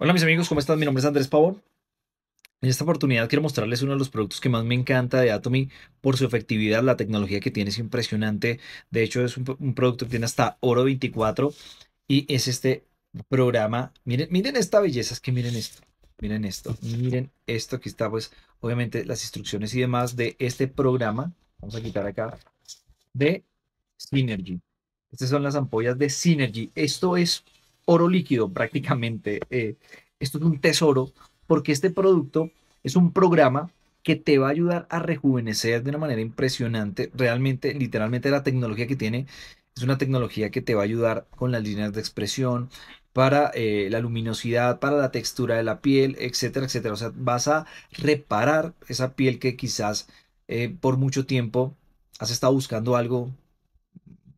Hola mis amigos, ¿cómo están? Mi nombre es Andrés Pavón. En esta oportunidad quiero mostrarles uno de los productos que más me encanta de Atomy por su efectividad, la tecnología que tiene es impresionante. De hecho es un, un producto que tiene hasta oro 24 y es este programa. Miren, miren esta belleza, es que miren esto. Miren esto, miren esto que está pues obviamente las instrucciones y demás de este programa. Vamos a quitar acá de Synergy. Estas son las ampollas de Synergy. Esto es oro líquido prácticamente. Eh, esto es un tesoro porque este producto es un programa que te va a ayudar a rejuvenecer de una manera impresionante. Realmente, literalmente la tecnología que tiene es una tecnología que te va a ayudar con las líneas de expresión, para eh, la luminosidad, para la textura de la piel, etcétera, etcétera. O sea, vas a reparar esa piel que quizás eh, por mucho tiempo has estado buscando algo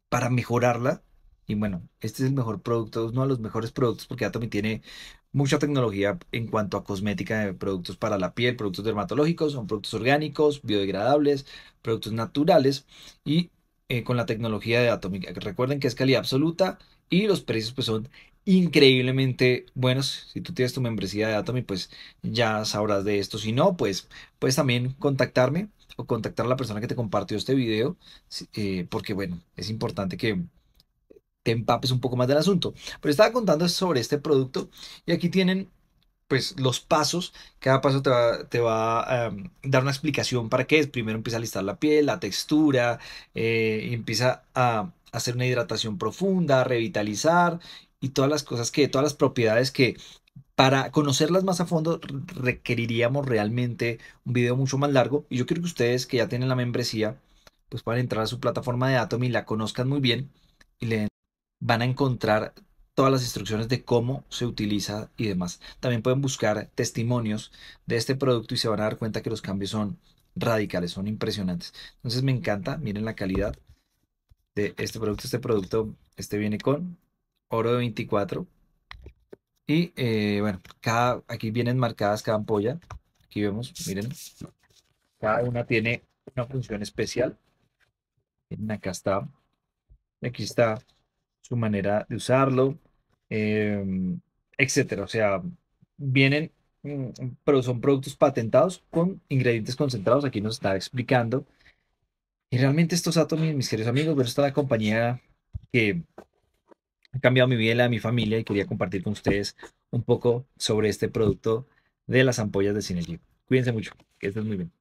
para mejorarla y bueno, este es el mejor producto, uno de los mejores productos, porque Atomy tiene mucha tecnología en cuanto a cosmética de productos para la piel, productos dermatológicos, son productos orgánicos, biodegradables, productos naturales y eh, con la tecnología de Atomy. Recuerden que es calidad absoluta y los precios pues son increíblemente buenos. Si tú tienes tu membresía de Atomy, pues ya sabrás de esto. Si no, pues puedes también contactarme o contactar a la persona que te compartió este video, eh, porque bueno, es importante que te empapes un poco más del asunto. Pero estaba contando sobre este producto y aquí tienen pues los pasos, cada paso te va, a dar una explicación para qué es. Primero empieza a listar la piel, la textura, eh, empieza a hacer una hidratación profunda, revitalizar y todas las cosas que, todas las propiedades que para conocerlas más a fondo requeriríamos realmente un video mucho más largo. Y yo quiero que ustedes que ya tienen la membresía, pues puedan entrar a su plataforma de Atomi y la conozcan muy bien y le den van a encontrar todas las instrucciones de cómo se utiliza y demás. También pueden buscar testimonios de este producto y se van a dar cuenta que los cambios son radicales, son impresionantes. Entonces me encanta, miren la calidad de este producto. Este producto, este viene con oro de 24. Y eh, bueno, cada, aquí vienen marcadas cada ampolla. Aquí vemos, miren. Cada una tiene una función especial. Miren, acá está. Aquí está su manera de usarlo, em, etcétera. O sea, vienen, mm, pero son productos patentados con ingredientes concentrados. Aquí nos está explicando. Y realmente estos Atomy, mis queridos amigos, pero esta la compañía que ha cambiado mi vida y la de mi familia y quería compartir con ustedes un poco sobre este producto de las ampollas de Synergy. Cuídense mucho, que estén muy bien.